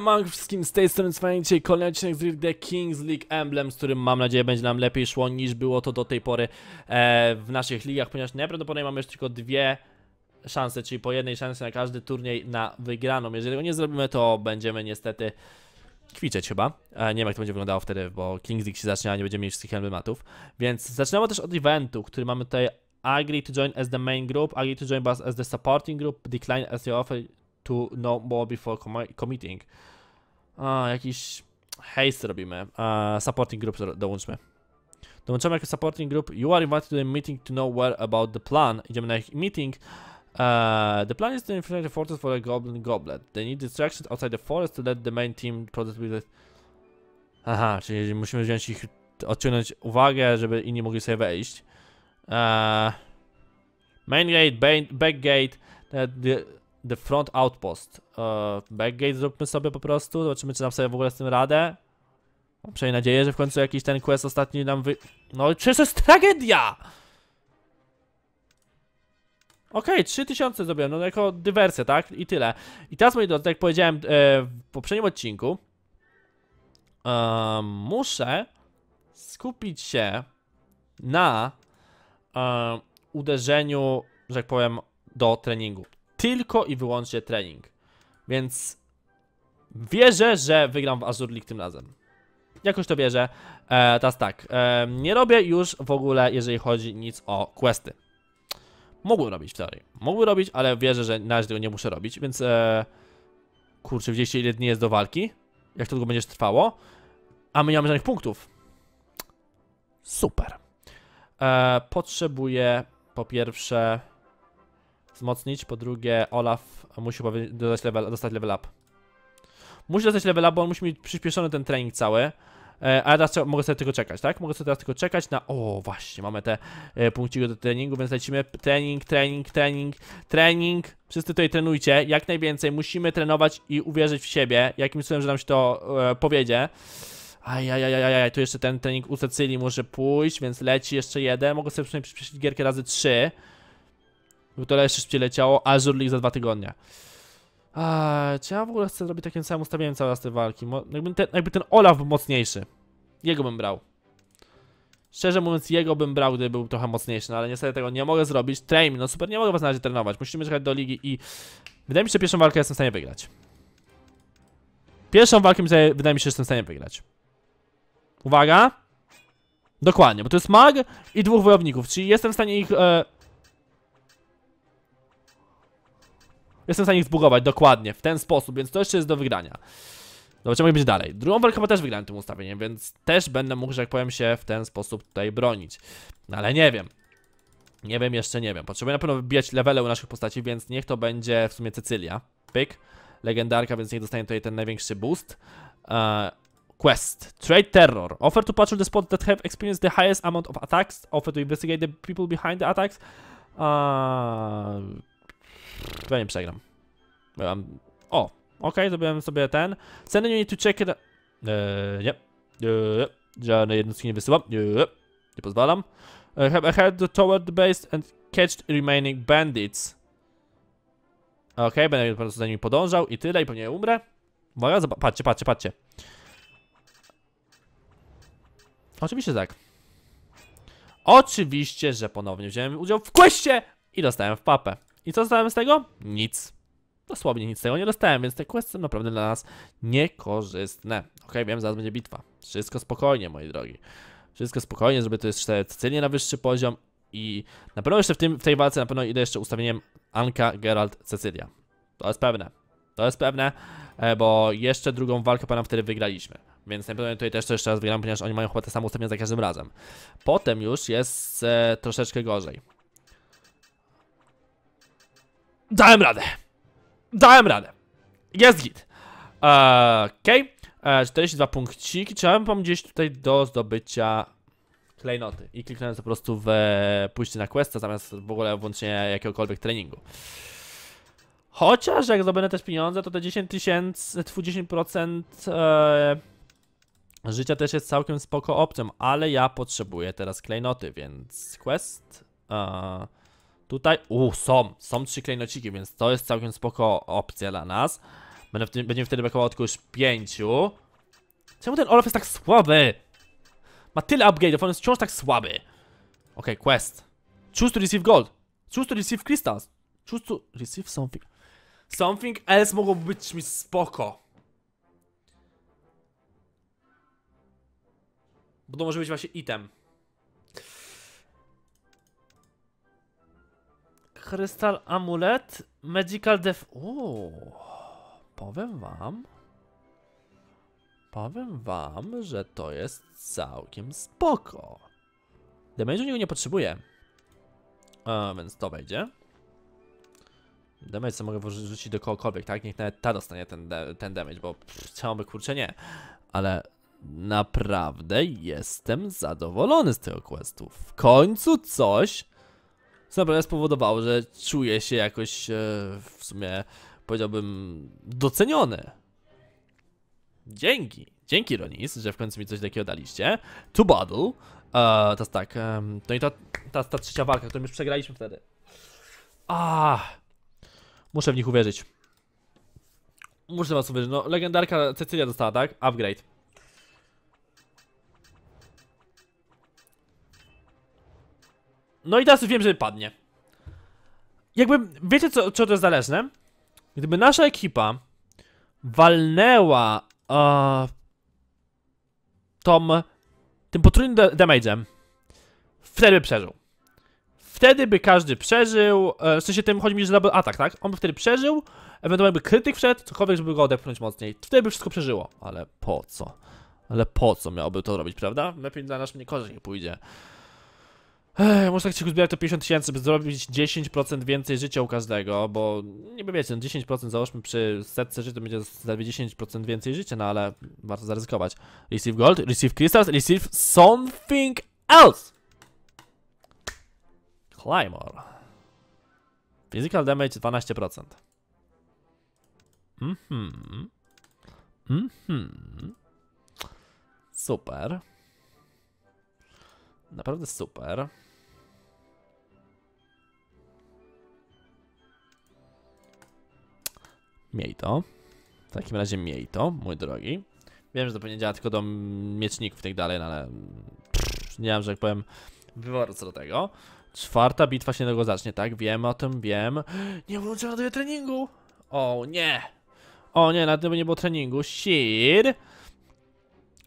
Mam wszystkim z tej strony dzisiaj kolejny odcinek z The Kings League Emblem, z którym mam nadzieję będzie nam lepiej szło niż było to do tej pory e, w naszych ligach, ponieważ najprawdopodobniej mamy jeszcze tylko dwie szanse, czyli po jednej szansie na każdy turniej na wygraną. Jeżeli go nie zrobimy, to będziemy niestety kwiczeć chyba. E, nie wiem jak to będzie wyglądało wtedy, bo Kings League się zacznie, a nie będziemy mieć wszystkich emblematów. Więc zaczynamy też od eventu, który mamy tutaj Agree to join as the main group, agree to join as the supporting group, decline as the offer to know more before committing. A, jakiś hejs robimy. A, supporting group dołączmy. Dołączamy jako supporting group. You are invited to a meeting to know where about the plan. Idziemy na meeting. Uh, the plan is to infiltrate the fortress for a goblin goblet. They need distractions outside the forest to let the main team process with it. Aha, czyli musimy wziąć ich, odciągnąć uwagę, żeby inni mogli sobie wejść. Uh, main gate, back gate, the The Front Outpost. E, backgate zróbmy sobie po prostu, zobaczymy czy nam sobie w ogóle z tym radę. Mam przynajmniej nadzieję, że w końcu jakiś ten quest ostatni nam wy... No czy to jest tragedia! Okej, okay, 3000 zrobiłem, no jako dywersja, tak? I tyle. I teraz, moi drodzy, jak powiedziałem e, w poprzednim odcinku, e, muszę skupić się na uderzeniu, że tak powiem, do treningu tylko i wyłącznie trening. Więc wierzę, że wygram w Azur League tym razem. Jakoś to wierzę. E, teraz tak, e, nie robię już w ogóle, jeżeli chodzi nic o questy. Mogłem robić w teorii. Mogłem robić, ale wierzę, że na razie tego nie muszę robić, więc... E, kurczę, widzieliście ile dni jest do walki? Jak to długo będzie trwało? A my nie mamy żadnych punktów. Super. E, potrzebuję po pierwsze wzmocnić, po drugie Olaf musi dodać level, dostać level up. Musi dostać level up, bo on musi mieć przyspieszony ten trening cały. E, a ja teraz mogę sobie tylko czekać, tak? Mogę sobie teraz tylko czekać na... O, właśnie, mamy te e, punkciki do treningu, więc lecimy trening, trening, trening, trening. Wszyscy tutaj trenujcie, jak najwięcej. Musimy trenować i uwierzyć w siebie, jakim cudem, że nam się to e, powiedzie. Ajajajajaj, tu jeszcze ten trening u Cecylii może pójść, więc leci jeszcze jeden. Mogę sobie przyspieszyć gierkę razy trzy. Żeby to jeszcze szybciej leciało, Azure League za dwa tygodnie. A, czy ja w ogóle chcę zrobić takim samym ustawieniem cały czas te walki? Mo jakby, ten, jakby ten Olaf był mocniejszy. Jego bym brał. Szczerze mówiąc, jego bym brał, gdyby był trochę mocniejszy, no ale niestety tego nie mogę zrobić. Train, no super, nie mogę was na razie trenować. Musimy czekać do ligi i... Wydaje mi się, że pierwszą walkę jestem w stanie wygrać. Pierwszą walkę wydaje mi się, że jestem w stanie wygrać. Uwaga! Dokładnie, bo to jest mag i dwóch wojowników, czyli jestem w stanie ich... E Jestem w stanie ich zbugować, dokładnie, w ten sposób, więc to jeszcze jest do wygrania. Zobaczymy, jak będzie dalej. Drugą walkę chyba też wygrałem tym ustawieniem, więc też będę mógł, że jak powiem, się w ten sposób tutaj bronić. No ale nie wiem. Nie wiem, jeszcze nie wiem. Potrzebuję na pewno wybijać levele u naszych postaci, więc niech to będzie w sumie Cecylia. Pyk. Legendarka, więc niech dostanie tutaj ten największy boost. Eee, quest. Trade Terror. Offer to patron the spot that have experienced the highest amount of attacks. Offer to investigate the people behind the attacks. Eee, Chyba nie przegram. o, ok, zrobiłem sobie ten. Ceny nie tu check. Eee, nie. Eee, żadne jednostki nie wysyłam. Eee, nie pozwalam. I eee, have a head toward the base and catched remaining bandits. Ok, będę po prostu za nimi podążał i tyle, i pewnie umrę. Uwaga, patrzcie, patrzcie, patrzcie. Oczywiście tak. Oczywiście, że ponownie wziąłem udział w kwestie i dostałem w papę. I co dostałem z tego? Nic. Dosłownie nic z tego nie dostałem, więc te questy są naprawdę dla nas niekorzystne. Ok, wiem, zaraz będzie bitwa. Wszystko spokojnie, moi drogi. Wszystko spokojnie, żeby to jeszcze Cycylnię na wyższy poziom i na pewno jeszcze w, tym, w tej walce na pewno idę jeszcze ustawieniem Anka, Geralt, Cecylia. To jest pewne. To jest pewne, e, bo jeszcze drugą walkę pana wtedy wygraliśmy. Więc na pewno tutaj też to jeszcze raz wygram, ponieważ oni mają chyba te same ustawienia za każdym razem. Potem już jest e, troszeczkę gorzej. Dałem radę. Dałem radę. Jest git. Eee, Okej. Okay. E, 42 punkciki. Czy mam gdzieś tutaj do zdobycia klejnoty? I kliknąłem po prostu w pójście na questa zamiast w ogóle włączenia jakiegokolwiek treningu. Chociaż jak zdobędę też pieniądze, to te 10 tysięcy, 10% eee, życia też jest całkiem spoko opcją, ale ja potrzebuję teraz klejnoty, więc quest... Eee, Tutaj, u są, są trzy klejnociki, więc to jest całkiem spoko opcja dla nas Będę wtedy, Będziemy wtedy brakowało tylko już pięciu Czemu ten Olaf jest tak słaby? Ma tyle upgrade'ów, on jest wciąż tak słaby Okej, okay, quest Choose to receive gold Choose to receive crystals Choose to receive something Something else mogło być mi spoko Bo to może być właśnie item Krystal Amulet, Medical Def... Uuu, powiem wam... Powiem wam, że to jest całkiem spoko. Damage'u niego nie potrzebuję. A, więc to wejdzie. Damage co mogę wrzucić do kogokolwiek, tak? Niech nawet ta dostanie ten, ten damage, bo pff, chciałbym kurczę nie. Ale naprawdę jestem zadowolony z tego questu. W końcu coś, co naprawdę spowodowało, że czuję się jakoś e, w sumie powiedziałbym doceniony. Dzięki. Dzięki Ronis, że w końcu mi coś takiego daliście. Two Battle. E, to jest tak. Um, no i ta, ta, ta trzecia walka, którą już przegraliśmy wtedy. A, Muszę w nich uwierzyć. Muszę was uwierzyć. No, legendarka Cecylia dostała, tak? Upgrade. No i teraz wiem, że padnie. Jakby, wiecie co, co to jest zależne? Gdyby nasza ekipa walnęła tą, tym potrójnym da damage'em, wtedy by przeżył. Wtedy by każdy przeżył, e, w sensie tym chodzi mi, że double atak, tak? On by wtedy przeżył, ewentualnie by krytyk wszedł, cokolwiek, żeby go odepchnąć mocniej. Wtedy by wszystko przeżyło. Ale po co? Ale po co miałoby to robić, prawda? Lepiej dla nas nie korzyść nie pójdzie. Ech, tak chcieć uzbierać to 50 tysięcy, by zrobić 10% więcej życia u każdego, bo niby wiecie, no 10% załóżmy przy setce życia to będzie zaledwie 10% więcej życia, no ale warto zaryzykować. Receive gold, receive crystals, receive something else! Climor. Physical damage 12%. Mhm. Mhm. Super. Naprawdę super. Miej to. W takim razie miej to, mój drogi. Wiem, że to pewnie działa tylko do mieczników i tak dalej, no ale pff, nie wiem że jak powiem, wyboru co do tego. Czwarta bitwa się niedługo zacznie, tak? Wiem o tym, wiem. Nie włączę na tobie treningu! O nie! O nie, na tym nie było treningu. Shit!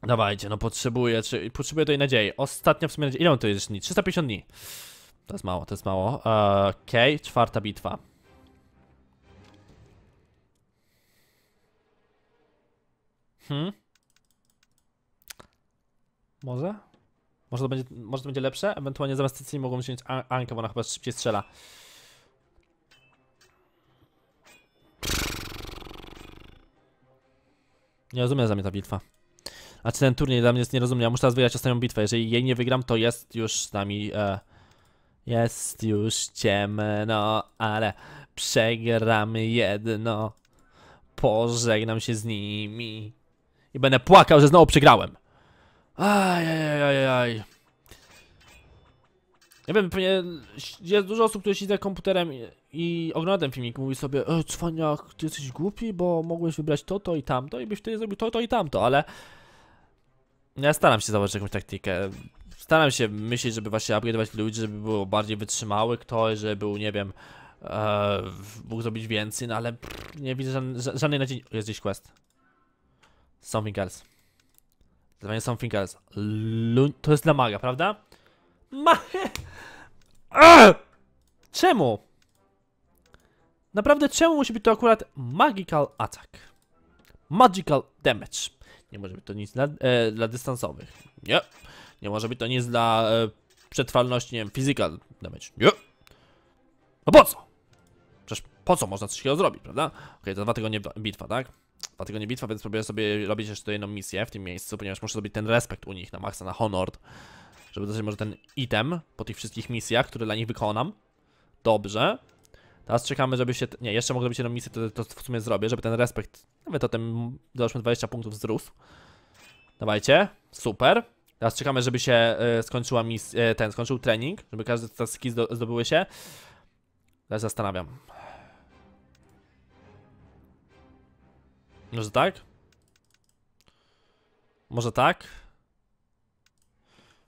Dawajcie, no potrzebuję, czy, potrzebuję tej nadziei. Ostatnia w sumie nadziei. Ile on to jest dni? 350 dni. To jest mało, to jest mało. E, okej, okay, czwarta bitwa. Hmm. Może? Może to, będzie, może to będzie lepsze? Ewentualnie zamiast Cycji mogą wziąć An Ankę, bo ona chyba szybciej strzela. Nie rozumiem za mnie ta bitwa. Znaczy ten turniej dla mnie jest nierozumny. Ja muszę teraz wygrać ostatnią bitwę. Jeżeli jej nie wygram, to jest już z nami... E, jest już ciemno, ale przegramy jedno. Pożegnam się z nimi i będę płakał, że znowu przegrałem. Ajajajajaj. Ja wiem, pewnie jest dużo osób, które siedzą za komputerem i, ogląda ten filmik mówi sobie E, cwaniak, ty jesteś głupi, bo mogłeś wybrać to, to i tamto i byś wtedy zrobił to, to i tamto, ale... Ja staram się zobaczyć jakąś taktykę. Staram się myśleć, żeby właśnie upgrade'ować ludzi, żeby był bardziej wytrzymały ktoś, żeby był, nie wiem, e, mógł zrobić więcej, no ale nie widzę żadnej, żadnej nadziei... Jest gdzieś quest. Something else. Zadanie something else. Lu to jest dla maga, prawda? Ma... Czemu? Naprawdę czemu musi być to akurat magical attack? Magical damage. Nie może być to nic dla, e, dla dystansowych. Nie. Nie może być to nic dla e, przetrwalności, nie wiem, physical damage. Nie. No po co? Przecież po co można coś takiego zrobić, prawda? Okej, okay, to dwa tygodnie bitwa, tak? dlatego nie bitwa, więc próbuję sobie robić jeszcze jedną misję w tym miejscu, ponieważ muszę zrobić ten respekt u nich na maksa, na honor, żeby dostać może ten item po tych wszystkich misjach, które dla nich wykonam. Dobrze. Teraz czekamy, żeby się... Nie, jeszcze mogę robić jedną misję, to, to w sumie zrobię, żeby ten respekt, nawet o tym, załóżmy 20 punktów wzrósł. Dawajcie, super. Teraz czekamy, żeby się y, skończyła mis e, ten, skończył trening, żeby każdy z skill zdobyły się. Teraz zastanawiam. Może tak? Może tak?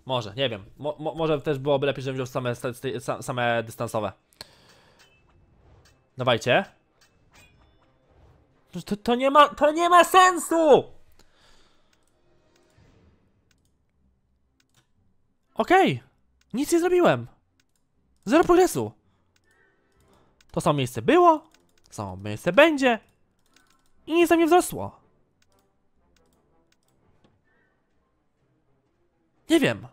Może, nie wiem. Mo może też byłoby lepiej, żebym wziął same, same dystansowe. Dawajcie. No to, to nie ma, to nie ma sensu! Okej. Okay. Nic nie zrobiłem. Zero progresu. To samo miejsce było, to samo miejsce będzie, i nic tam nie wzrosło. Nie wiem.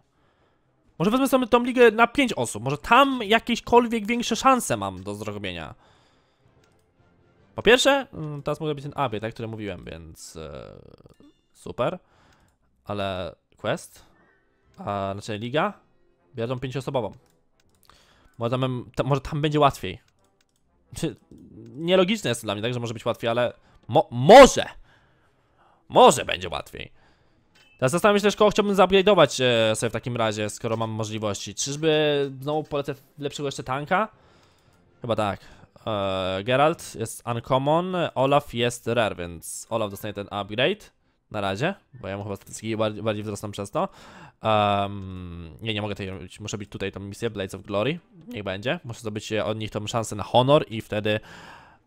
Może wezmę sobie tą ligę na 5 osób. Może tam jakiekolwiek większe szanse mam do zrobienia. Po pierwsze, mm, teraz może być ten update, tak, który mówiłem, więc yy, super. Ale quest, a, znaczy liga, wiadomo pięcioosobową. Może tam, może tam będzie łatwiej. Nielogiczne jest to dla mnie, tak, że może być łatwiej, ale Mo może! Może będzie łatwiej. Teraz zastanawiam się też, kogo chciałbym zaupgrade'ować e, sobie w takim razie, skoro mam możliwości. Czyżby znowu polecę lepszego jeszcze tanka? Chyba tak. E, Geralt jest uncommon, Olaf jest rare, więc Olaf dostanie ten upgrade. Na razie, bo ja mu chyba statystyki bardziej, bardziej wzrosną przez to. Um, nie, nie mogę tej robić. Muszę być tutaj tą misję Blades of Glory. Niech będzie. Muszę zdobyć e, od nich tą szansę na honor i wtedy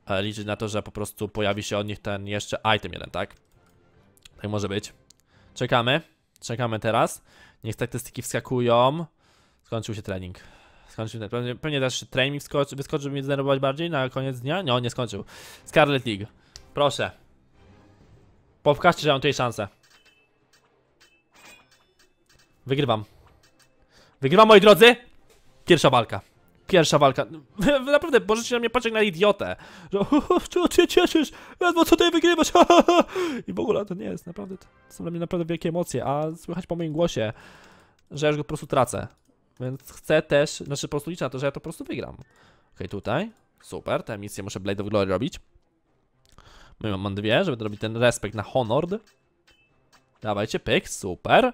E, liczyć na to, że po prostu pojawi się od nich ten jeszcze item jeden, tak? Tak może być. Czekamy. Czekamy teraz. Niech statystyki wskakują. Skończył się trening. Skończył, się, pewnie, pewnie też trening wskoczy, wyskoczy, żeby mnie zdenerwować bardziej na koniec dnia. No, nie skończył. Scarlet League. Proszę. Powkażcie, że mam tutaj szansę. Wygrywam. Wygrywam, moi drodzy. Pierwsza walka. Pierwsza walka. Naprawdę, możecie na mnie patrzeć na idiotę. Że, czego się cieszysz? Ledwo co ty wygrywasz? I w ogóle to nie jest, naprawdę, to są dla mnie naprawdę wielkie emocje, a słychać po moim głosie, że ja już go po prostu tracę. Więc chcę też, znaczy po prostu liczę na to, że ja to po prostu wygram. Ok, tutaj. Super, tę misję muszę Blade of Glory robić. My mam dwie, żeby zrobić ten respekt na Honord. Dawajcie, pyk, super.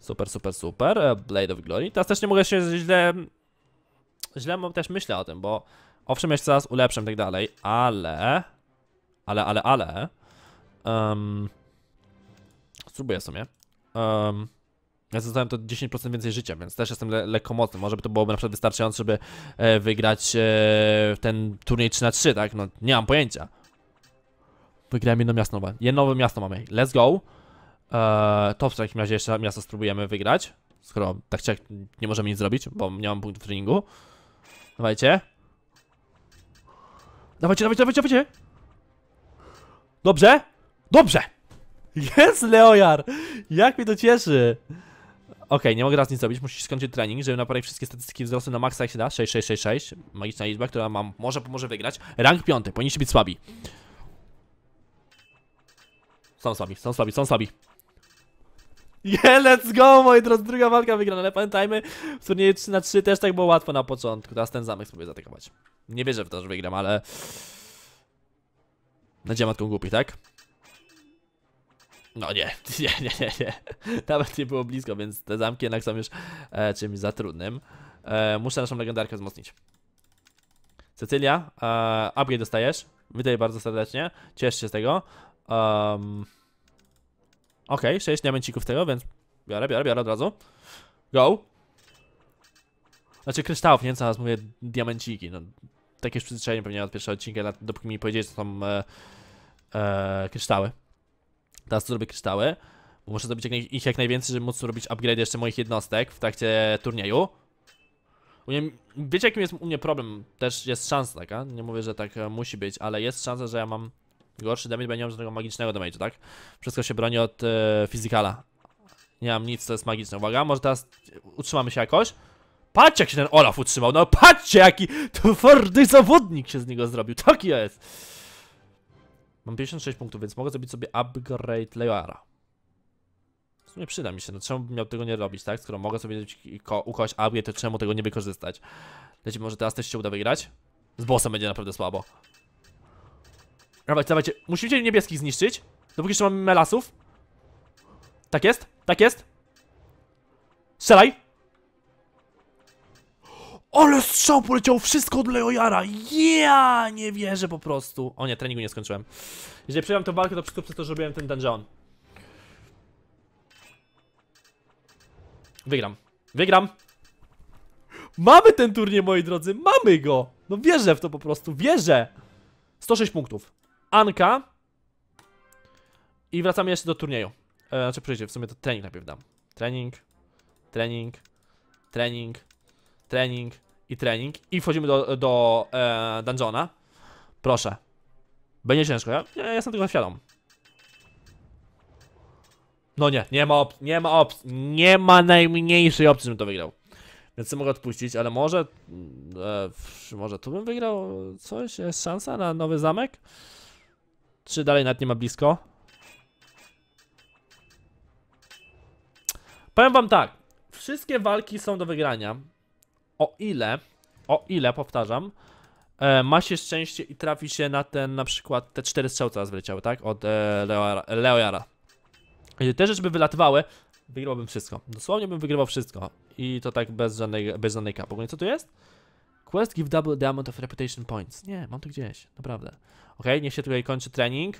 Super, super, super. E, Blade of Glory. Teraz też nie mogę się źle źle mam też myślę o tym, bo owszem, jeszcze coraz ulepszam i tak dalej, ale... Ale, ale, ale... Um, spróbuję sobie. Um, ja zostałem to 10% więcej życia, więc też jestem le lekkomocny. Może by to byłoby na przykład wystarczające, żeby e, wygrać e, ten turniej 3 na 3 tak? No, nie mam pojęcia. Wygrałem jedno miasto nowe. Jedno nowe miasto mamy. Let's go. E, to w takim razie jeszcze miasto spróbujemy wygrać. Skoro tak czy jak nie możemy nic zrobić, bo nie mam punktów treningu. Dawajcie. Dawajcie, dawajcie, dawajcie, dawajcie. Dobrze? Dobrze! Jest Leojar! Jak mnie to cieszy! Okej, okay, nie mogę raz nic zrobić, musisz skończyć trening, żeby naprawić wszystkie statystyki wzrostu na maksa, jak się da. 6666, magiczna liczba, która mam, może pomoże wygrać. Rank 5, powinniście być słabi. Są słabi, są słabi, są słabi. Yeah, let's go, moi drodzy, druga walka wygrana, ale pamiętajmy, w turnieju 3 na 3 też tak było łatwo na początku, teraz ten zamek spróbuję zaatakować. Nie wierzę w to, że wygram, ale... Nadzieja matką głupi, tak? No nie, nie, nie, nie, nie. Nawet nie było blisko, więc te zamki jednak są już e, czymś za trudnym. E, muszę naszą legendarkę wzmocnić. Cecylia, e, upgrade dostajesz. Witaj bardzo serdecznie. Ciesz się z tego. Um, Okej, okay, 6 diamencików tego, więc biorę, biorę, biorę od razu. Go. Znaczy kryształów, nie? Zaraz mówię diamenciki. No, takie już przyzwyczajenie pewnie od pierwszego odcinka, dopóki mi powiedzieli, co są e, e, kryształy. Teraz zrobię kryształy. Bo muszę zrobić ich jak najwięcej, żeby móc zrobić upgrade jeszcze moich jednostek w trakcie turnieju. Mnie, wiecie, jakim jest u mnie problem? Też jest szansa taka. Nie mówię, że tak e, musi być, ale jest szansa, że ja mam Gorszy damage, będzie miał nie żadnego magicznego damage, tak? Wszystko się broni od e, Nie mam nic, co jest magiczne. Uwaga, może teraz utrzymamy się jakoś? Patrzcie, jak się ten Olaf utrzymał. No patrzcie, jaki twardy zawodnik się z niego zrobił. Taki jest. Mam 56 punktów, więc mogę zrobić sobie upgrade Leoara. W sumie przyda mi się, no czemu bym miał tego nie robić, tak? Skoro mogę sobie ukość upgrade, to czemu tego nie wykorzystać? Lecimy, może teraz też się uda wygrać? Z bossem będzie naprawdę słabo. Dawajcie, dawajcie. Musimy niebieskich zniszczyć. Dopóki jeszcze mamy melasów. Tak jest, tak jest. Strzelaj. Ale strzał poleciał wszystko od Leojara. Ja nie wierzę po prostu. O nie, treningu nie skończyłem. Jeżeli przegram tę walkę, to wszystko przez to, że robiłem ten dungeon. Wygram. Wygram. Mamy ten turniej, moi drodzy. Mamy go. No wierzę w to po prostu. Wierzę. 106 punktów. Anka. I wracamy jeszcze do turnieju. E, znaczy, przyjdzie, w sumie to trening najpierw dam. Trening, trening, trening, trening i trening. I wchodzimy do, do e, dungeona. Proszę. Będzie ciężko, ja, ja jestem tego świadom. No nie, nie ma opcji, nie ma opcji, nie ma najmniejszej opcji, żebym to wygrał. Więc mogę odpuścić, ale może, mm, e, może tu bym wygrał coś? Jest szansa na nowy zamek? Czy dalej nawet nie ma blisko? Powiem wam tak. Wszystkie walki są do wygrania. O ile, o ile, powtarzam, e, ma się szczęście i trafi się na ten, na przykład, te cztery strzały, co wyleciały, tak? Od e, Leoara, Jeżeli te rzeczy by wylatywały, wygrałbym wszystko. Dosłownie bym wygrywał wszystko. I to tak bez żadnej, bez żadnej kapy. Co tu jest? Quest give double the amount of reputation points. Nie, mam to gdzieś, naprawdę. Ok, niech się tutaj kończy trening.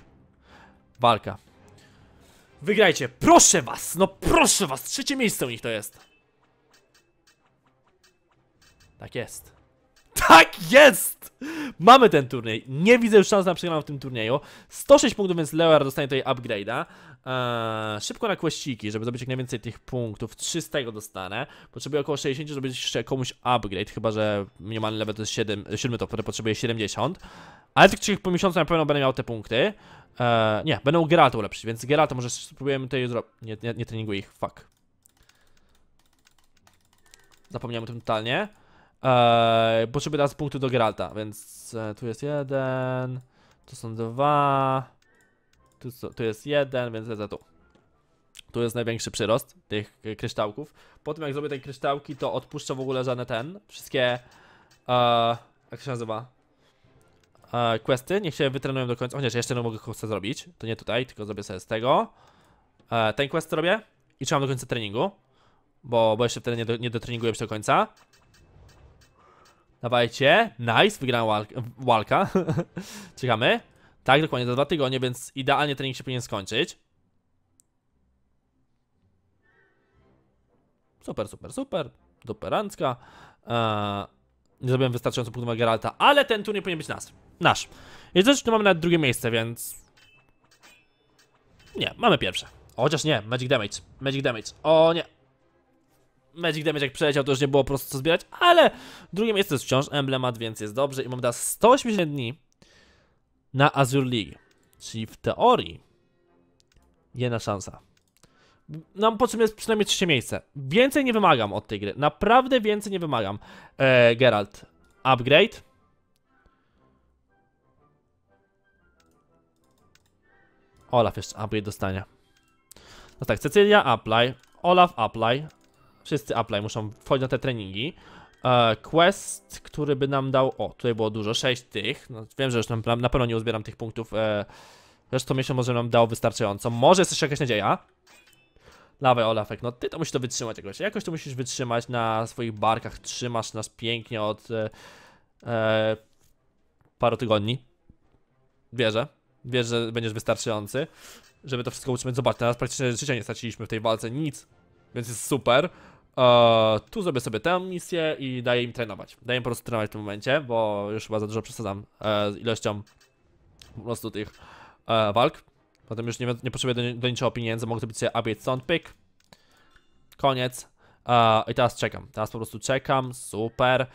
Walka. Wygrajcie, proszę was, no proszę was, trzecie miejsce u nich to jest. Tak jest. Tak jest! Mamy ten turniej. Nie widzę już szans na przegraną w tym turnieju. 106 punktów, więc Leoar dostanie tutaj upgrade'a. Eee, szybko na kłościki, żeby zdobyć jak najwięcej tych punktów. 300 dostanę. Potrzebuję około 60, żeby jeszcze komuś upgrade, chyba że minimalny level to jest 7, 7 to wtedy potrzebuję 70. Ale tych 3 po miesiącu na pewno będę miał te punkty. Eee, nie, będą Gerato ulepszyć, więc Gerato może spróbujemy tutaj zrobić. Nie, nie, nie treninguję ich, fuck. Zapomniałem o tym totalnie. Eee, potrzebuję teraz punktu do Geralta, więc e, tu jest jeden, tu są dwa, tu, tu jest jeden, więc lecę tu. Tu jest największy przyrost tych kryształków. Po tym jak zrobię te kryształki, to odpuszczę w ogóle żadne ten, wszystkie, e, jak się nazywa, e, questy, niech się wytrenują do końca, chociaż jeszcze nie mogę questę zrobić, to nie tutaj, tylko zrobię sobie z tego. E, ten quest robię i trzymam do końca treningu, bo, bo jeszcze wtedy nie, do, nie dotreninguję do końca. Dawajcie. Nice, wygrałem walk walka. Czekamy. Tak, dokładnie, za dwa tygodnie, więc idealnie trening się powinien skończyć. Super, super, super. Doperancka. Eee, nie zrobiłem wystarczająco punktów na Geralta, ale ten turniej powinien być nas. Nasz. I zresztą mamy nawet drugie miejsce, więc... Nie, mamy pierwsze. Chociaż nie, Magic Damage. Magic Damage. O nie, Magic Damage jak przeleciał, to już nie było po prostu co zbierać, ale drugie miejsce jest wciąż emblemat, więc jest dobrze i mam teraz 180 dni na Azure League. Czyli w teorii jedna szansa. Nam potrzebne jest przynajmniej trzecie miejsce. Więcej nie wymagam od tej gry. Naprawdę więcej nie wymagam. Eee, Geralt, upgrade. Olaf jeszcze upgrade dostanie. No tak, Cecylia, apply. Olaf, apply. Wszyscy apply muszą wchodzić na te treningi. E, quest, który by nam dał... O, tutaj było dużo, 6 tych. No, wiem, że już na, na pewno nie uzbieram tych punktów. E, zresztą miesiąc może nam dał wystarczająco. Może jest jeszcze jakaś nadzieja. Dawaj Olafek, no ty to musisz to wytrzymać jakoś. Jakoś to musisz wytrzymać na swoich barkach. Trzymasz nas pięknie od e, e, paru tygodni. Wierzę. Wierzę, że będziesz wystarczający, żeby to wszystko utrzymać. Zobacz, teraz praktycznie życia nie straciliśmy w tej walce, nic. Więc jest super. E, tu zrobię sobie tę misję i daję im trenować. Daję im po prostu trenować w tym momencie, bo już chyba za dużo przesadzam e, z ilością po prostu tych e, walk. Potem już nie, nie potrzebuję do, do niczego pieniędzy, mogę zrobić sobie update sound pick. Koniec. E, I teraz czekam. Teraz po prostu czekam, super.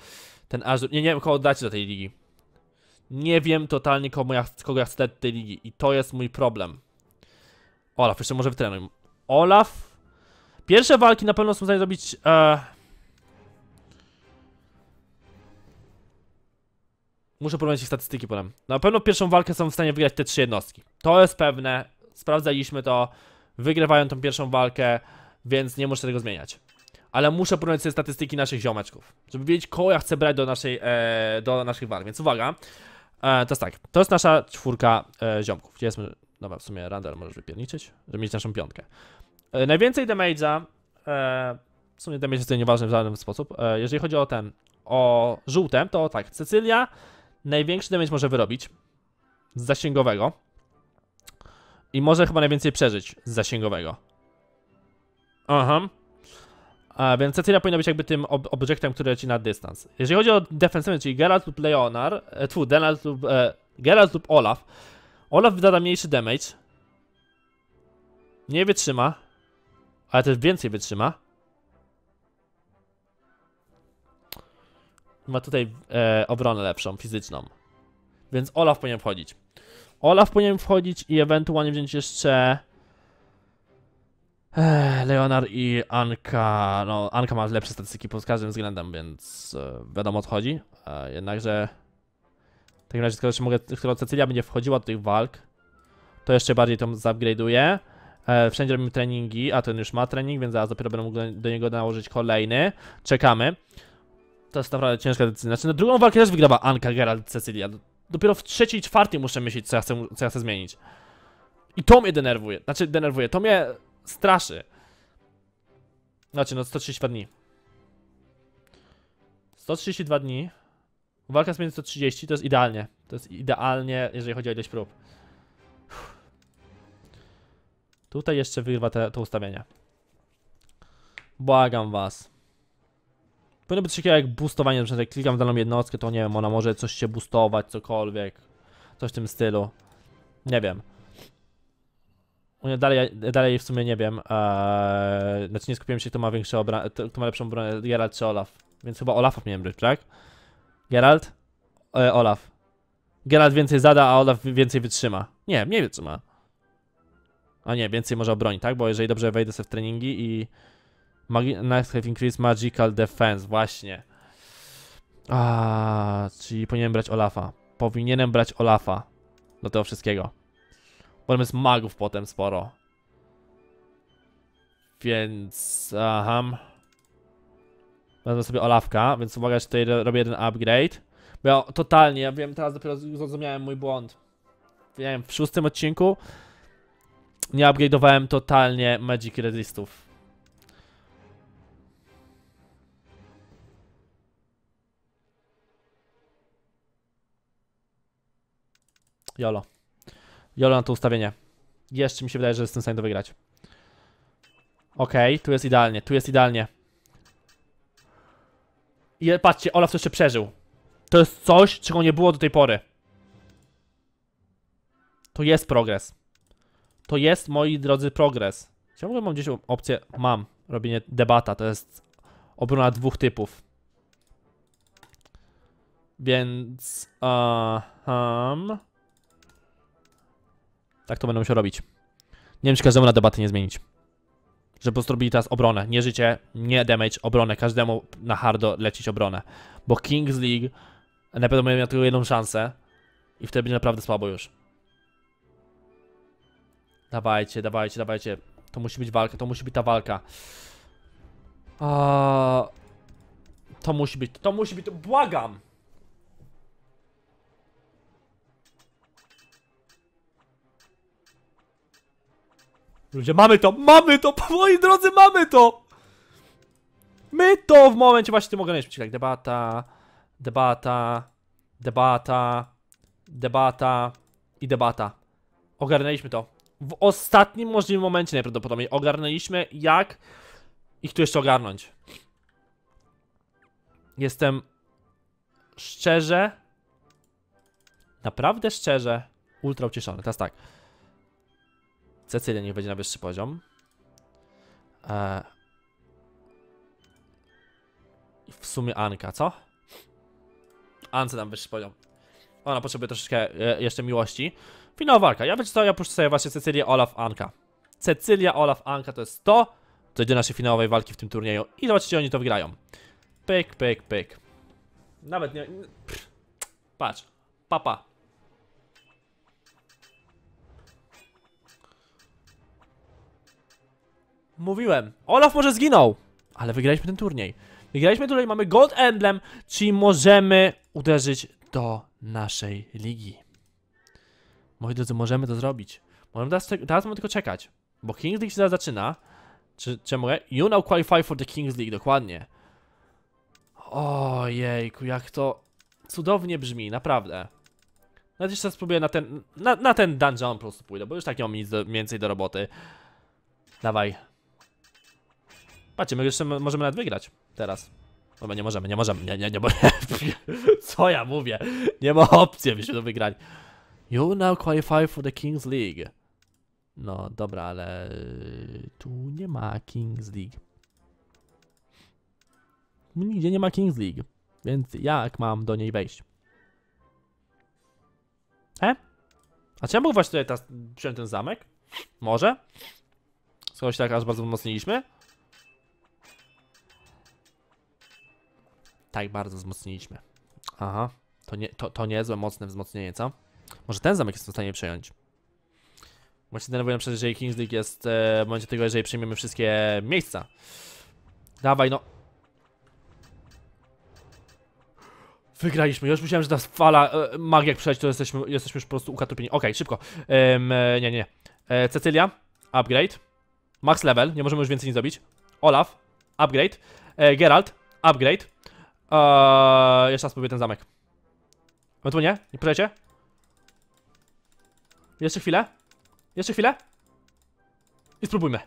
Ten aż... Nie, nie wiem kogo dacie do tej ligi. Nie wiem totalnie komu ja, kogo ja chcę do tej ligi i to jest mój problem. Olaf, jeszcze może wytrenuj. Olaf Pierwsze walki na pewno są w stanie zrobić... E... Muszę porównać ich statystyki potem. Na pewno pierwszą walkę są w stanie wygrać te trzy jednostki. To jest pewne. Sprawdzaliśmy to. Wygrywają tą pierwszą walkę, więc nie muszę tego zmieniać. Ale muszę porównać sobie statystyki naszych ziomeczków, żeby wiedzieć, kogo ja chcę brać do, naszej, e... do naszych walk. Więc uwaga. E, to jest tak, to jest nasza czwórka e, ziomków. Gdzie jest... Dobra, w sumie Randall możesz wypierniczyć, żeby mieć naszą piątkę. E, najwięcej damage'a, e, w sumie damage jest nieważny w żaden sposób, e, jeżeli chodzi o ten, o żółtem, to tak, Cecylia największy damage może wyrobić z zasięgowego i może chyba najwięcej przeżyć z zasięgowego. Aha. więc Cecylia powinna być jakby tym ob który leci na dystans. Jeżeli chodzi o defensywny, czyli Geralt lub Leonar, e, tfu, lub, e, Geralt lub Olaf, Olaf wyda mniejszy damage, nie wytrzyma, ale też więcej wytrzyma. Ma tutaj e, obronę lepszą, fizyczną. Więc Olaf powinien wchodzić. Olaf powinien wchodzić i ewentualnie wziąć jeszcze... E, Leonard Leonar i Anka. No, Anka ma lepsze statystyki pod każdym względem, więc e, wiadomo o co chodzi. E, jednakże. W takim razie, skoro, mogę, skoro Cecylia będzie wchodziła do tych walk, to jeszcze bardziej to zupgrade'uję. E, wszędzie robimy treningi, a ten już ma trening, więc zaraz dopiero będę mógł do, niego nałożyć kolejny. Czekamy. To jest naprawdę ciężka decyzja. Znaczy, na no, drugą walkę też wygrała Anka, Gerald Cecilia. Dopiero w trzeciej, czwartej muszę myśleć, co ja chcę, co ja chcę zmienić. I to mnie denerwuje. Znaczy, denerwuje. To mnie straszy. Znaczy, no 132 dni. 132 dni. Walka z między 130 to jest idealnie. To jest idealnie, jeżeli chodzi o ilość prób. Tutaj jeszcze wygrywa te, to ustawienie. Błagam was. Powinno być takie jak boostowanie, na przykład jak klikam w daną jednostkę, to nie wiem, ona może coś się boostować, cokolwiek. Coś w tym stylu. Nie wiem. Dalej, dalej w sumie nie wiem. Eee, znaczy nie skupiłem się, kto ma większe obra kto ma lepszą obronę, Geralt czy Olaf. Więc chyba Olafa miałem być, tak? Geralt? E, Olaf. Geralt więcej zada, a Olaf więcej wytrzyma. Nie, mniej wytrzyma. A nie, więcej może o tak? Bo jeżeli dobrze wejdę sobie w treningi i... Magi Have Increased Magical Defense, właśnie. A, czyli powinienem brać Olafa. Powinienem brać Olafa. Do tego wszystkiego. Potem jest magów potem sporo. Więc... Aha. Wezmę sobie Olafka, więc uwaga, że tutaj robię jeden upgrade. Bo ja totalnie, ja wiem, teraz dopiero zrozumiałem mój błąd. Wiem, w szóstym odcinku nie upgrade'owałem totalnie Magic Resistów. Jolo. Jolo na to ustawienie. Jeszcze mi się wydaje, że jestem w stanie to wygrać. Okej, okay, tu jest idealnie, tu jest idealnie. I patrzcie, Olaf to jeszcze przeżył. To jest coś, czego nie było do tej pory. To jest progres to jest, moi drodzy, progres. Ciągle mam gdzieś opcję, mam, robienie debata, to jest obrona dwóch typów. Więc, uh, um, tak to będę musiał robić. Nie wiem, czy każdemu na debaty nie zmienić. Że po prostu robili teraz obronę, nie życie, nie damage, obronę, każdemu na hardo lecić obronę. Bo Kings League na pewno miał tylko jedną szansę i wtedy będzie naprawdę słabo już. Dawajcie, dawajcie, dawajcie. To musi być walka, to musi być ta walka. A... To musi być, to musi być, to błagam! Ludzie, mamy to, mamy to, moi drodzy, mamy to! My to w momencie właśnie tym ograniczmy, czyli tak, debata, debata, debata, debata i debata. Ogarnęliśmy to w ostatnim możliwym momencie najprawdopodobniej ogarnęliśmy, jak ich tu jeszcze ogarnąć. Jestem szczerze, naprawdę szczerze, ultra ucieszony. Teraz tak. Cecylia niech będzie na wyższy poziom. E, w sumie Anka, co? Ance nam wyższy poziom. Ona potrzebuje troszeczkę e, jeszcze miłości. Finał walka. Ja wiecie to ja puszczę sobie właśnie Cecylię, Olaf, Anka. Cecylia, Olaf, Anka to jest to, co idzie naszej finałowej walki w tym turnieju. I zobaczycie, oni to wygrają. Pyk, pyk, pyk. Nawet nie... Pff. Patrz. Papa. Mówiłem. Olaf może zginął. Ale wygraliśmy ten turniej. Wygraliśmy tutaj, mamy Gold Emblem, czyli możemy uderzyć do naszej ligi. Moi drodzy, możemy to zrobić. Możemy teraz, teraz mamy tylko czekać, bo Kings League się zaraz zaczyna. Czy, czy mogę? You now qualify for the Kings League, dokładnie. Ojejku, jak to cudownie brzmi, naprawdę. Nawet jeszcze spróbuję na ten, na, na, ten dungeon po prostu pójdę, bo już tak nie mam nic do, więcej do roboty. Dawaj. Patrzcie, my jeszcze możemy nawet wygrać teraz. No, nie możemy, nie możemy, nie, nie, nie bo Co ja mówię? Nie ma opcji, byśmy to wygrali. You now qualify for the Kings League. No, dobra, ale y, tu nie ma Kings League. Nigdzie nie ma Kings League, więc jak mam do niej wejść? He? A czy ja mógł właśnie tutaj ta, wziąć ten zamek? Może? Skoro się tak aż bardzo umocniliśmy? tak bardzo wzmocniliśmy. Aha, to, nie, to, to niezłe mocne wzmocnienie, co? Może ten zamek jest w stanie przejąć? Może się przecież, że Kings League jest e, w momencie tego, jeżeli przyjmiemy wszystkie miejsca. Dawaj, no. Wygraliśmy, już myślałem, że ta fala e, przejść, to jesteśmy, jesteśmy już po prostu ukatupieni. Okej, okay, szybko. Ehm, e, nie, nie. E, Cecylia, upgrade. Max level, nie możemy już więcej nic zrobić. Olaf, upgrade. E, Geralt, upgrade. Eee, jeszcze raz próbuję ten zamek. my no tu nie? Nie poczekajcie. Jeszcze chwilę. Jeszcze chwilę. I spróbujmy.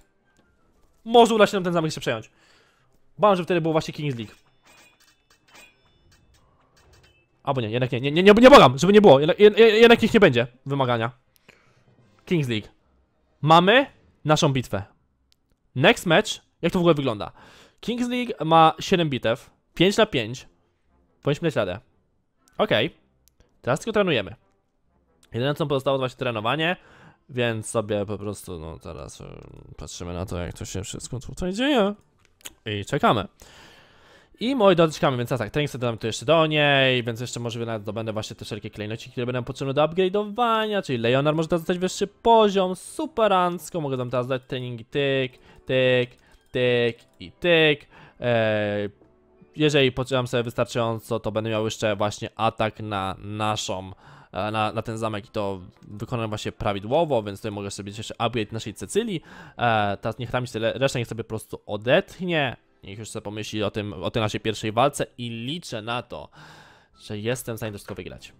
Może uda się nam ten zamek jeszcze przejąć. Bałem, że wtedy było właśnie Kings League. Albo nie, jednak nie, nie, nie, nie, nie bogam, żeby nie było, jednak, jednak ich nie będzie wymagania. Kings League. Mamy naszą bitwę. Next match, jak to w ogóle wygląda? Kings League ma 7 bitew. 5 na 5. Powinniśmy dać radę. Okej. Okay. Teraz tylko trenujemy. Jedyne co pozostało to właśnie trenowanie. Więc sobie po prostu, no teraz patrzymy na to, jak to się wszystko tutaj dzieje. I czekamy. I moi drodzy, czekamy, więc tak, trening dodam tu jeszcze do niej, więc jeszcze może nawet zdobędę właśnie te wszelkie klejności, które będą potrzebne do upgrade'owania, czyli Leonar może teraz dostać wyższy poziom, superancko, mogę tam teraz dać treningi tyk, tyk, tyk i tyk, eee, jeżeli potrzebam sobie wystarczająco, to będę miał jeszcze właśnie atak na naszą e, na, na, ten zamek i to wykonam właśnie prawidłowo, więc tutaj mogę sobie jeszcze upgrade naszej Cecylii. E, teraz niech tam się reszta niech sobie po prostu odetchnie. Niech już sobie pomyśli o, tym, o tej naszej pierwszej walce i liczę na to, że jestem w stanie to wszystko wygrać.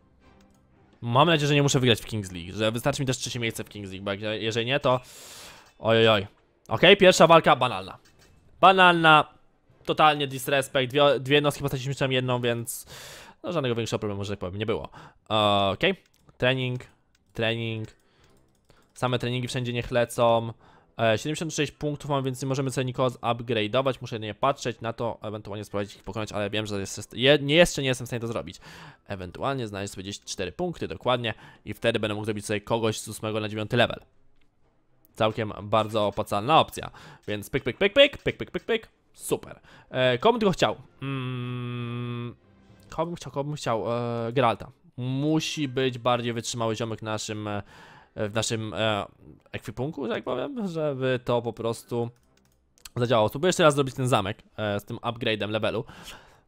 Mam nadzieję, że nie muszę wygrać w Kings League, że wystarczy mi też trzecie miejsce w Kings League, bo jeżeli nie to... Ojojoj. Okej, okay, pierwsza walka banalna. Banalna, totalnie disrespect, dwie, dwie jednostki postaci śmieszną jedną, więc no, żadnego większego problemu, że tak powiem, nie było. E, ok, trening, trening, same treningi wszędzie niech lecą. 76 e, punktów mam, więc nie możemy sobie nikogo upgrade'ować, muszę jedynie patrzeć na to, ewentualnie spróbować ich pokonać, ale wiem, że jest, je, nie, jeszcze nie jestem w stanie to zrobić. Ewentualnie znaleźć sobie gdzieś 4 punkty dokładnie i wtedy będę mógł zrobić sobie kogoś z 8 na 9 level. Całkiem bardzo opłacalna opcja, więc pyk, pyk, pyk, pyk, pyk, pyk, pyk, pyk. Super. E, komu tylko chciał? Mm, komu chciał, komu chciał? E, Geralta. Musi być bardziej wytrzymały ziomek naszym, e, w naszym e, ekwipunku, że tak powiem, żeby to po prostu zadziałało. Spróbuję jeszcze raz zrobić ten zamek e, z tym upgrade'em levelu,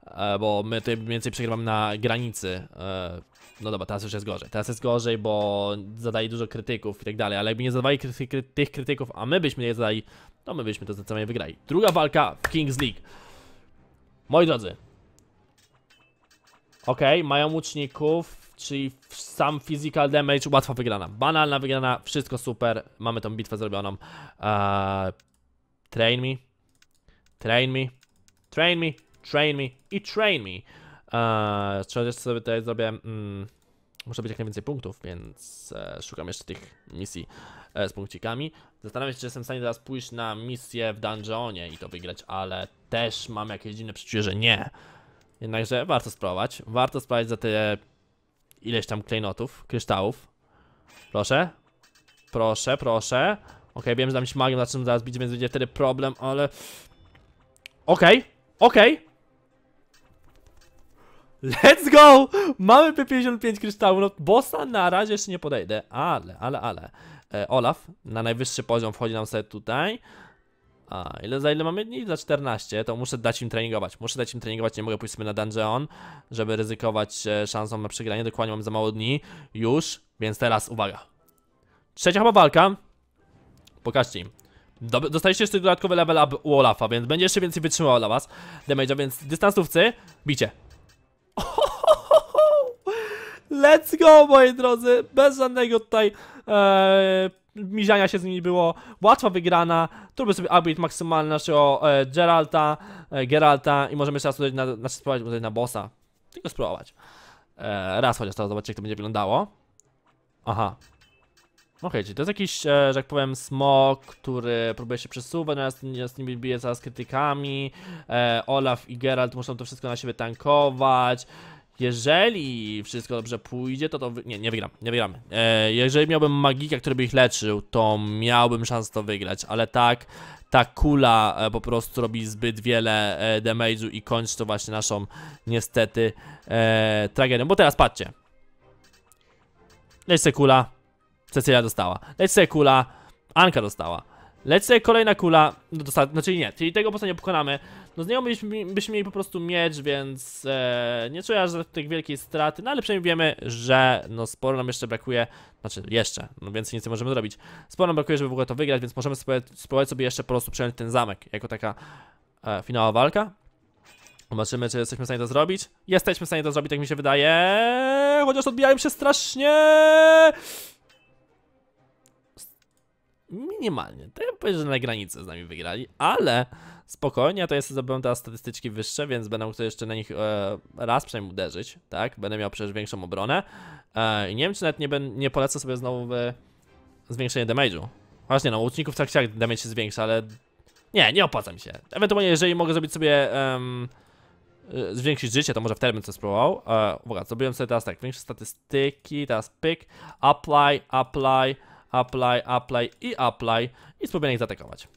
e, bo my tutaj mniej więcej przegrywamy na granicy. E, no dobra, teraz już jest gorzej. Teraz jest gorzej, bo zadali dużo krytyków i tak dalej, ale jakby nie zadawali kry kry tych krytyków, a my byśmy je zadali to my byśmy to zdecydowanie wygrali. Druga walka w Kings League. Moi drodzy. ok, mają łuczników, czyli sam physical damage, łatwa wygrana. Banalna wygrana, wszystko super. Mamy tą bitwę zrobioną. Eee, train me. Train me. Train me. Train me. I train me. Eee, jeszcze sobie tutaj zrobię... Mm, muszę być jak najwięcej punktów, więc e, szukam jeszcze tych misji e, z punkcikami. Zastanawiam się, czy jestem w stanie teraz pójść na misję w dungeonie i to wygrać, ale też mam jakieś inne przeczucie, że nie. Jednakże warto spróbować. Warto spróbować za te ileś tam klejnotów, kryształów. Proszę. Proszę, proszę. Ok, wiem, że tam się magią zaczynam zaraz bić, więc będzie wtedy problem, ale... Okej, okay. okej. Okay. Let's go! Mamy P55 kryształu, no bossa na razie jeszcze nie podejdę, ale, ale, ale. E, Olaf na najwyższy poziom wchodzi nam sobie tutaj. A, ile za ile mamy dni? Za 14, to muszę dać im treningować. Muszę dać im treningować, nie mogę pójść sobie na dungeon, żeby ryzykować e, szansą na przegranie. Dokładnie mam za mało dni już, więc teraz uwaga. Trzecia chyba walka. Pokażcie im. Dob dostaliście jeszcze dodatkowy level up u Olafa, więc będzie jeszcze więcej wytrzymało dla was damage'a, więc dystansówcy, bicie. Let's go, moi drodzy! Bez żadnego tutaj e, miziania się z nimi było. Łatwa wygrana. Turbo sobie upgrade maksymalny naszego e, Geralta, e, Geralta i możemy jeszcze raz tutaj na, znaczy spróbować tutaj na bossa. Tylko spróbować. E, raz chociaż teraz zobaczcie, jak to będzie wyglądało. Aha, Okej, okay, to jest jakiś, e, że jak powiem, smok, który próbuje się przesuwać, natomiast z nimi bije zaraz krytykami. E, Olaf i Geralt muszą to wszystko na siebie tankować. Jeżeli wszystko dobrze pójdzie, to to... Wy... Nie, nie wygram, nie wygramy. E, jeżeli miałbym magika, który by ich leczył, to miałbym szansę to wygrać, ale tak, ta kula e, po prostu robi zbyt wiele e, damage'u i kończy to właśnie naszą, niestety, e, tragedią. Bo teraz, patrzcie. jest kula, Cecilia dostała. Leć sobie kula. Anka dostała. Leć sobie kolejna kula. No dosta... Znaczy nie, czyli tego bossa nie pokonamy. No z nią byśmy, byśmy mieli po prostu miecz, więc e, nie czuję aż tak wielkiej straty. No ale przynajmniej wiemy, że no sporo nam jeszcze brakuje. Znaczy jeszcze, no więcej nic nie możemy zrobić. Sporo nam brakuje, żeby w ogóle to wygrać, więc możemy spróbować sobie jeszcze po prostu przejąć ten zamek. Jako taka e, finała walka. Zobaczymy, czy jesteśmy w stanie to zrobić. Jesteśmy w stanie to zrobić, tak mi się wydaje. Chociaż odbijałem się strasznie minimalnie. To ja powiedzieć, że na granicy z nami wygrali, ale spokojnie, to ja sobie zrobiłem teraz statystyczki wyższe, więc będę mógł jeszcze na nich e, raz przynajmniej uderzyć, tak? Będę miał przecież większą obronę. E, I nie wiem, czy nawet nie, nie polecę sobie znowu e, zwiększenie damage'u. Właśnie, no, łuczników tak jak damage się zwiększa, ale... Nie, nie opłaca mi się. Ewentualnie, jeżeli mogę zrobić sobie... Um, zwiększyć życie, to może w termin co spróbował. E, uwaga, zrobiłem sobie teraz tak, większe statystyki, teraz pick, apply, apply, apply, apply i apply i spróbuję ich zaatakować.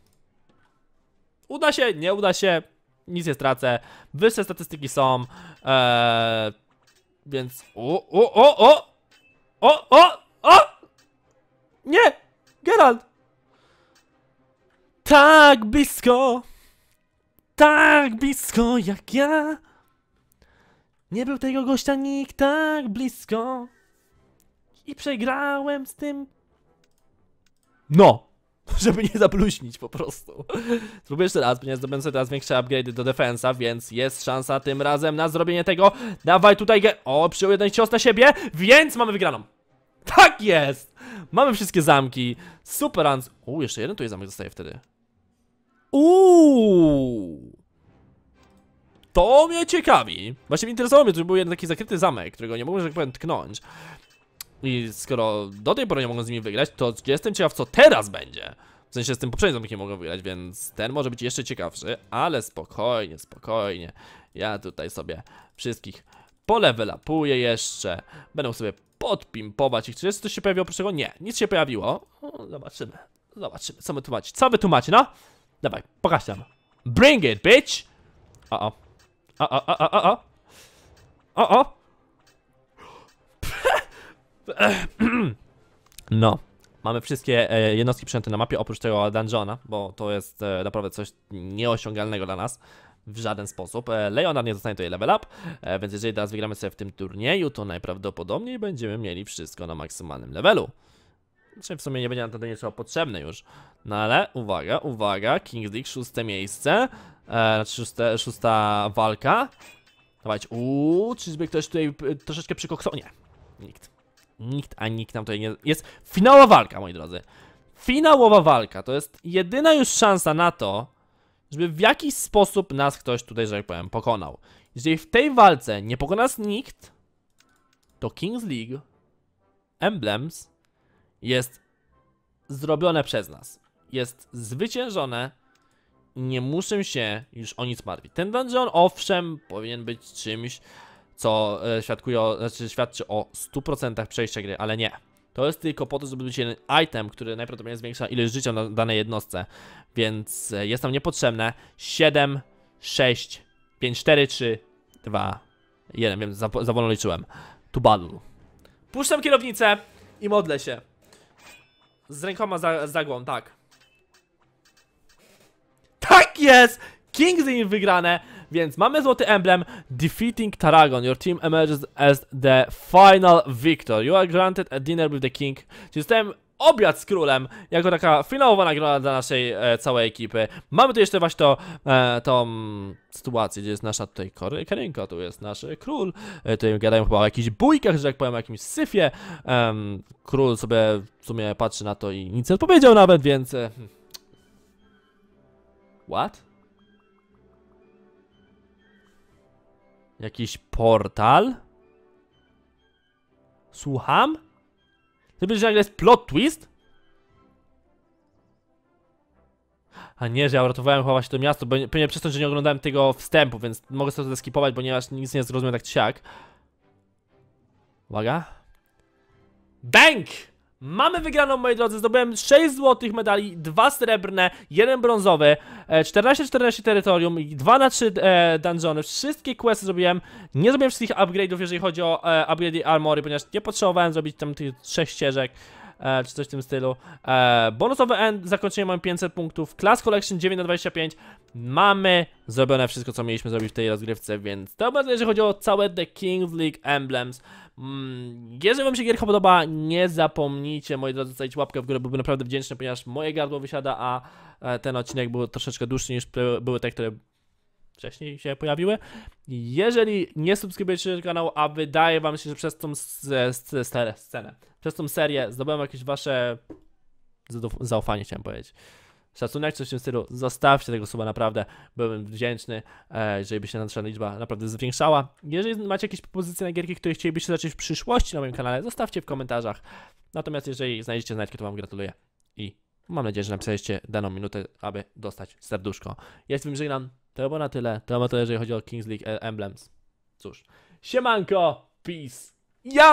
Uda się, nie uda się, nic nie stracę, wyższe statystyki są, eee, więc o, o, o, o, o, o, o, nie, Geralt, tak blisko, tak blisko jak ja, nie był tego gościa nikt tak blisko i przegrałem z tym no! Żeby nie zabluźnić po prostu. Spróbuję jeszcze raz, ponieważ zdobędę sobie teraz większe upgrade do defensa, więc jest szansa tym razem na zrobienie tego. Dawaj tutaj ge... O, przyjął jeden cios na siebie, więc mamy wygraną. Tak jest! Mamy wszystkie zamki. Super Hans. Uuu, jeszcze jeden tutaj zamek zostaje wtedy. Uuu! To mnie ciekawi. Właśnie interesowało mnie, to był jeden taki zakryty zamek, którego nie mogłem, że tak powiem, tknąć. I skoro do tej pory nie mogą z nimi wygrać, to jestem ciekaw, co teraz będzie. W sensie z tym poprzednim zamkiem mogą wygrać, więc ten może być jeszcze ciekawszy, ale spokojnie, spokojnie. Ja tutaj sobie wszystkich polewelapuję jeszcze. Będą sobie podpimpować ich. Czy jest coś się pojawiło oprócz tego? Nie, nic się pojawiło. No, zobaczymy, zobaczymy. Co my tu macie? Co wy tu macie, no? Dawaj, pokaż nam. Bring it, bitch! O, o. O, o, o, o, o. O, o. No. Mamy wszystkie e, jednostki przyjęte na mapie, oprócz tego dungeona, bo to jest e, naprawdę coś nieosiągalnego dla nas w żaden sposób. E, Leonard nie dostanie tutaj level up, więc jeżeli teraz wygramy sobie w tym turnieju, to najprawdopodobniej będziemy mieli wszystko na maksymalnym levelu. Czyli znaczy, w sumie nie będzie nam to niczego potrzebne już. No ale uwaga, uwaga, King's League, szóste miejsce, znaczy szóste, szósta walka. Dawajcie, uuu, czyżby ktoś tutaj troszeczkę przykoksował? Nie, nikt. Nikt, a nikt nam tutaj nie... Jest finałowa walka, moi drodzy. Finałowa walka. To jest jedyna już szansa na to, żeby w jakiś sposób nas ktoś tutaj, że jak powiem, pokonał. Jeżeli w tej walce nie pokona nas nikt, to Kings League Emblems jest zrobione przez nas. Jest zwyciężone i nie muszę się już o nic martwić. Ten dungeon owszem powinien być czymś co e, świadkuje, o, znaczy świadczy o 100% przejścia gry, ale nie. To jest tylko po to, żeby być jeden item, który najprawdopodobniej zwiększa ilość życia na danej jednostce, więc e, jest tam niepotrzebne 7, 6, 5, 4, 3, 2, 1, wiem, za, za wolno liczyłem. To battle. Puszczam kierownicę i modlę się. Z rękoma za, zagłą, tak. Tak jest! King's Inn wygrane! Więc mamy złoty emblem Defeating Taragon. Your team emerges as the final victor. You are granted a dinner with the king. Czyli dostałem obiad z królem, jako taka finałowa nagroda dla naszej e, całej ekipy. Mamy tu jeszcze właśnie to, e, tą sytuację, gdzie jest nasza tutaj Korynka, tu jest nasz król. E, tutaj gadają chyba o jakichś bójkach, że jak powiem, o jakimś syfie. E, król sobie w sumie patrzy na to i nic nie odpowiedział nawet, więc... E, hmm. What? Jakiś portal? Słucham? Ty że nagle jest plot twist? A nie, że ja uratowałem chyba się to miasto, bo pewnie przez to, że nie oglądałem tego wstępu, więc mogę sobie to nie ponieważ nic nie zrozumiałem tak czy siak. Uwaga. Bank! Mamy wygraną, moi drodzy, zdobyłem 6 złotych medali, 2 srebrne, 1 brązowy, 14-14 e, terytorium, 2 na 3 e, dungeony, wszystkie questy zrobiłem, nie zrobiłem wszystkich upgrade'ów, jeżeli chodzi o e, upgrade'y armory, ponieważ nie potrzebowałem zrobić tam tych 6 ścieżek, e, czy coś w tym stylu. E, end, zakończenie mamy 500 punktów, Class Collection 9 na 25 Mamy zrobione wszystko, co mieliśmy zrobić w tej rozgrywce, więc to będzie, jeżeli chodzi o całe The Kings League Emblems. Mm, jeżeli wam się gierka podoba, nie zapomnijcie, moi drodzy, zostawić łapkę w górę, byłbym naprawdę wdzięczny, ponieważ moje gardło wysiada, a e, ten odcinek był troszeczkę dłuższy niż były te, które wcześniej się pojawiły. Jeżeli nie subskrybujecie kanału, a wydaje wam się, że przez tą scenę, przez tą serię zdobyłem jakieś wasze zaufanie, chciałem powiedzieć. Szacunek, coś w tym stylu, zostawcie tego suba, naprawdę byłbym wdzięczny, e, jeżeli by się nasza liczba naprawdę zwiększała. Jeżeli macie jakieś propozycje na gierki, które chcielibyście zacząć w przyszłości na moim kanale, zostawcie w komentarzach. Natomiast jeżeli znajdziecie znajdźkę, to Wam gratuluję i Mam nadzieję, że napisaliście daną minutę, aby dostać serduszko. Ja z to było na tyle. To było na tyle, jeżeli chodzi o Kings League e, Emblems. Cóż. Siemanko! Peace! Ja!